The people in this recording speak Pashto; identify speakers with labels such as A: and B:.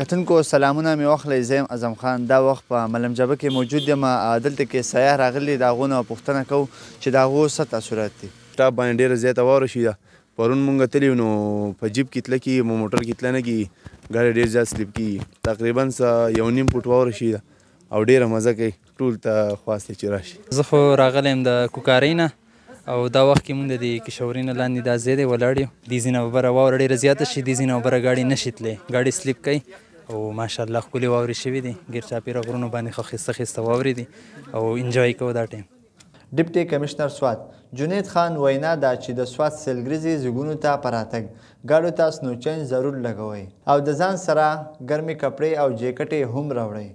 A: کتونکو سلامونه مې واخلې زیم اعظم خان دا وخت په ملم جبه کې موجود یم دلته کې سیاح راغلي د هغو نه پوښتنه کوو چې د هغو څه تاثرات دي
B: ټاپ باندې ډېره زیاته واوره
C: شوې ده پرون مونږ تلي نو په جیب کې تله کېږي موټر کې تله نه کېږي ګاډی ډېر زیات سلیپ کېږي تقریبا څه یو نیم فوټ واوره شوې ده او ډېره مزه کوي ټول ته خواست چې راشي
D: زه خو راغلی یم د کوکارۍ نه او دا وخت کې مونږ د کشورینو لاندې دا ځای دی ولاړ یو د ځینه بره واوره ډېره زیاته شي د ځینه بره ګاډي نه شي تللی ګاډي سلیپ کوي او ماشاءالله ښکلې واورې شوي دي ګیر چاپېره غرونو باندې ښه ښایسته ښایسته واورې دي او انجوای کوو دا ټایم
A: ډپټي کمشنر سوات جنید خان وینا دا چې د سوات سیلګریزي زګونو ته پراتګ ګاډو ته سنوچن ضرور لګوئ او د ځان سره ګرمې کپړې او جیکټې هم راوړئ